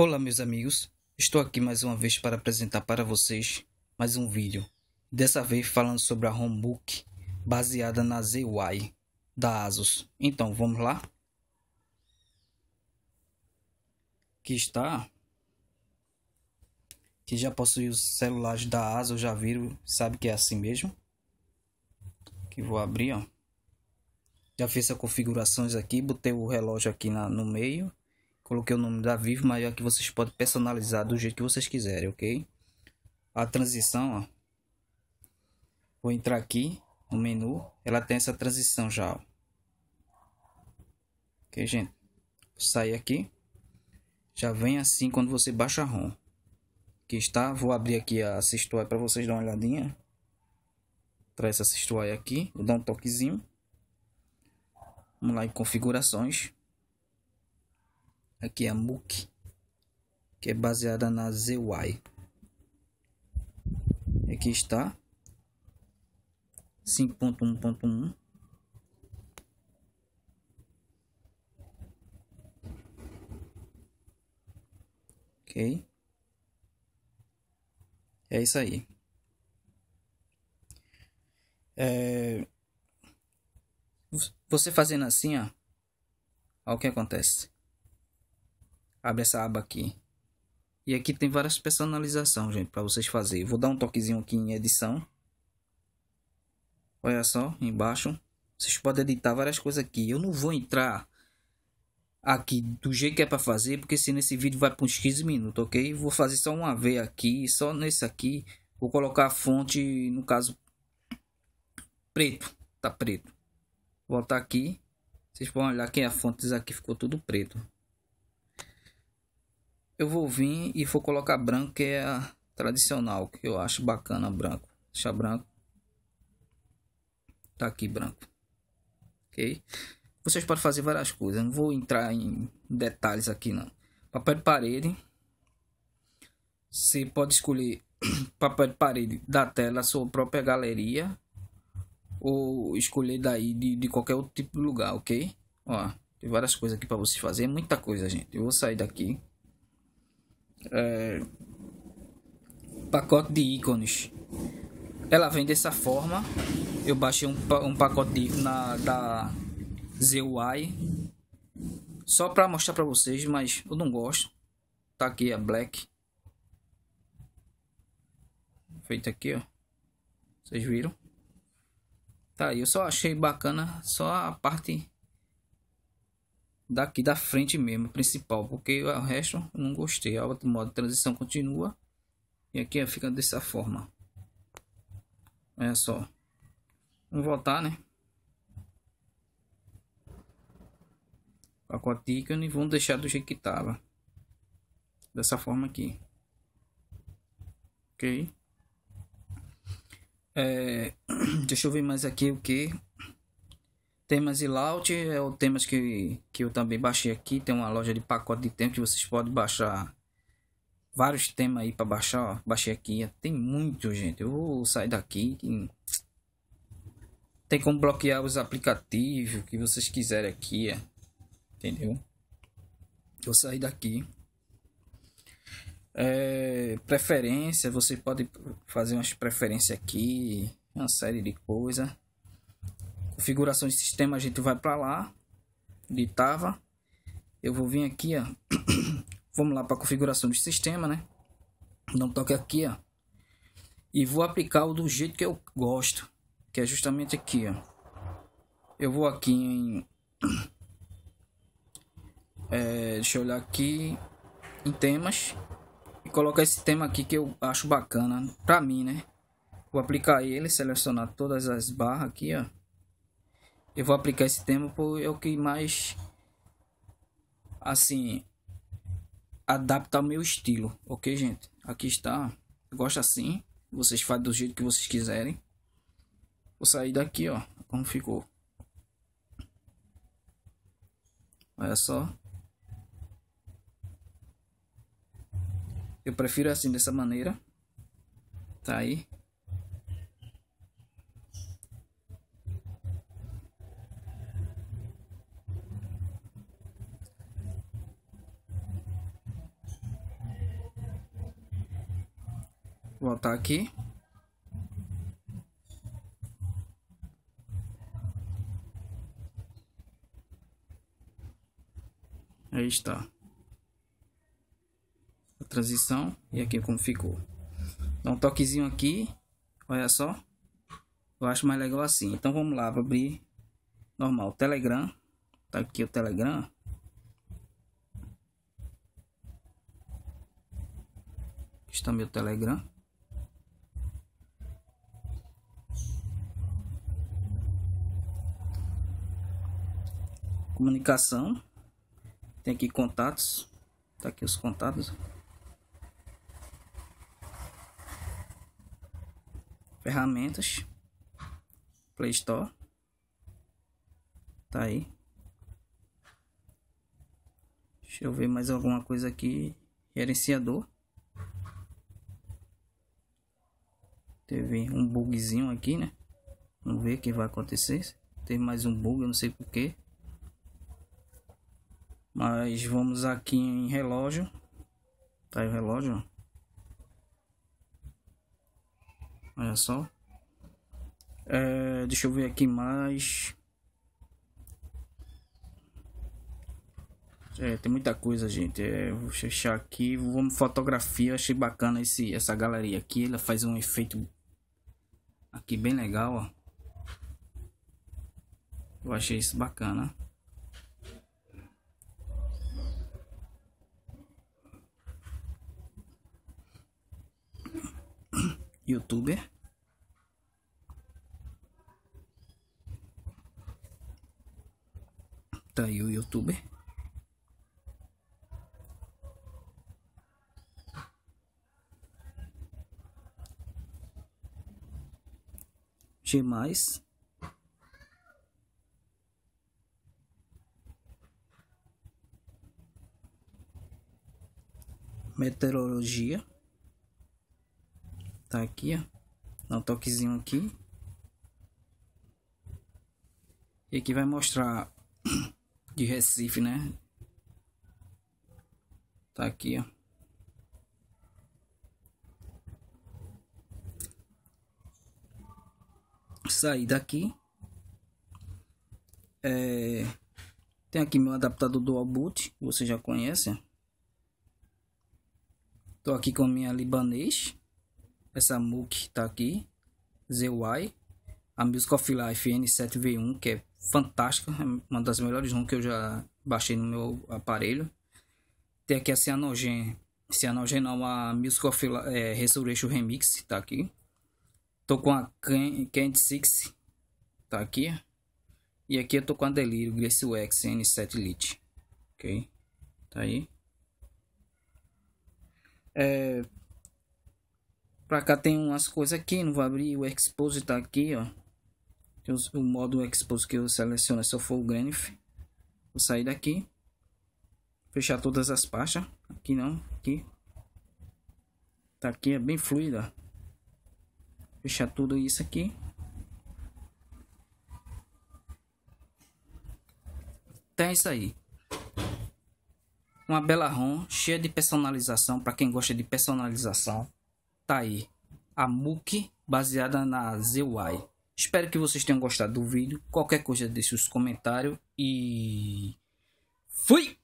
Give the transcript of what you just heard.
Olá meus amigos, estou aqui mais uma vez para apresentar para vocês mais um vídeo, dessa vez falando sobre a Homebook baseada na ZY da ASUS. Então vamos lá, que está, que já possui os celulares da ASUS, já viram, sabe que é assim mesmo, que vou abrir ó, já fiz as configurações aqui, botei o relógio aqui na, no meio, Coloquei o nome da Vivo, mas aqui é vocês podem personalizar do jeito que vocês quiserem, ok? A transição, ó. Vou entrar aqui no menu. Ela tem essa transição já, ó. Ok, gente? Vou sair aqui. Já vem assim quando você baixa a ROM. Aqui está. Vou abrir aqui a Sistoy para vocês dar uma olhadinha. Traz essa aqui. Vou dar um toquezinho. Vamos lá em configurações. Aqui é a MOOC, que é baseada na ZY. Aqui está 5.1.1. Ok. É isso aí. É... Você fazendo assim, ó. Olha o que acontece abre essa aba aqui. E aqui tem várias personalizações, gente, para vocês fazerem. Vou dar um toquezinho aqui em edição. Olha só, embaixo. Vocês podem editar várias coisas aqui. Eu não vou entrar aqui do jeito que é para fazer, porque senão esse vídeo vai para uns 15 minutos, ok? Vou fazer só uma vez aqui, só nesse aqui. Vou colocar a fonte, no caso, preto. Tá preto. Voltar aqui. Vocês podem olhar que a fonte aqui ficou tudo preto. Eu vou vir e vou colocar branco, que é a tradicional, que eu acho bacana branco. Deixa branco. Tá aqui branco. Ok? Vocês podem fazer várias coisas. Não vou entrar em detalhes aqui, não. Papel de parede. Você pode escolher papel de parede da tela, sua própria galeria. Ou escolher daí de, de qualquer outro tipo de lugar, ok? Ó, tem várias coisas aqui para você fazer. Muita coisa, gente. Eu vou sair daqui é, pacote de ícones. Ela vem dessa forma. Eu baixei um, um pacote de na, da ZUI só para mostrar para vocês, mas eu não gosto. Tá aqui a Black feita aqui, ó. Vocês viram? Tá, aí. eu só achei bacana só a parte daqui da frente mesmo, principal, porque o resto não gostei. outro modo de transição continua e aqui é, fica dessa forma. Olha só. Vamos voltar, né? Pacote ícone e vamos deixar do jeito que estava. Dessa forma aqui. Ok? É, deixa eu ver mais aqui o que Temas e layout é o temas que, que eu também baixei aqui. Tem uma loja de pacote de temas que vocês podem baixar vários temas aí para baixar. Ó. Baixei aqui, tem muito, gente. Eu vou sair daqui. Tem como bloquear os aplicativos que vocês quiserem aqui, ó. entendeu? Vou sair daqui. É, preferência, você pode fazer umas preferências aqui, uma série de coisas configuração de sistema, a gente vai para lá, tava Eu vou vir aqui, ó. Vamos lá para configuração de sistema, né? Não toque aqui, ó. E vou aplicar o do jeito que eu gosto, que é justamente aqui, ó. Eu vou aqui em é, deixa eu olhar aqui em temas e colocar esse tema aqui que eu acho bacana para mim, né? Vou aplicar ele, selecionar todas as barras aqui, ó eu vou aplicar esse tema porque é o que mais assim adapta ao meu estilo, ok gente? Aqui está, eu gosto assim, vocês fazem do jeito que vocês quiserem. Vou sair daqui, ó, como ficou. Olha só. Eu prefiro assim, dessa maneira. Tá aí. botar aqui. Aí está a transição e aqui como ficou. Dá um toquezinho aqui, olha só. Eu acho mais legal assim. Então vamos lá, vou abrir normal, Telegram. Tá aqui o Telegram. Está meu Telegram. comunicação. Tem aqui contatos. Tá aqui os contatos. Ferramentas. Play Store. Tá aí. Deixa eu ver mais alguma coisa aqui. Gerenciador. Teve um bugzinho aqui, né? Vamos ver o que vai acontecer. Teve mais um bug, eu não sei porquê. Mas vamos aqui em relógio. Tá aí o relógio. Olha só. É, deixa eu ver aqui mais. É, tem muita coisa, gente. É, vou fechar aqui. Vamos fotografia. Achei bacana esse, essa galeria aqui. Ela faz um efeito aqui bem legal, ó. Eu achei isso bacana. youtuber. Tá aí o youtuber. G mais. Meteorologia. Tá aqui, ó. Dá um toquezinho aqui. E aqui vai mostrar de Recife, né? Tá aqui, ó. Sair daqui. É... Tem aqui meu adaptador dual boot, você já conhece. Tô aqui com minha libanês. Essa MOOC tá aqui. ZY. A Music of Life N7V1, que é fantástica. É uma das melhores ROM que eu já baixei no meu aparelho. Tem aqui a Cyanogen. Cyanogen não, a Music of é, Resurrection Remix. Tá aqui. Tô com a Kent Six. Tá aqui. E aqui eu tô com a Delírio Grace UX N7 Lite. Ok? Tá aí. É, Pra cá tem umas coisas aqui, não vou abrir. O Expose tá aqui, ó. o modo Expose que eu seleciono, é se eu for o Granif. Vou sair daqui. Fechar todas as pastas. Aqui não, aqui. Tá aqui, é bem fluida. Fechar tudo isso aqui. Então é isso aí. Uma bela ROM cheia de personalização para quem gosta de personalização tá aí a MOOC baseada na ZY. Espero que vocês tenham gostado do vídeo. Qualquer coisa deixe os comentários e fui!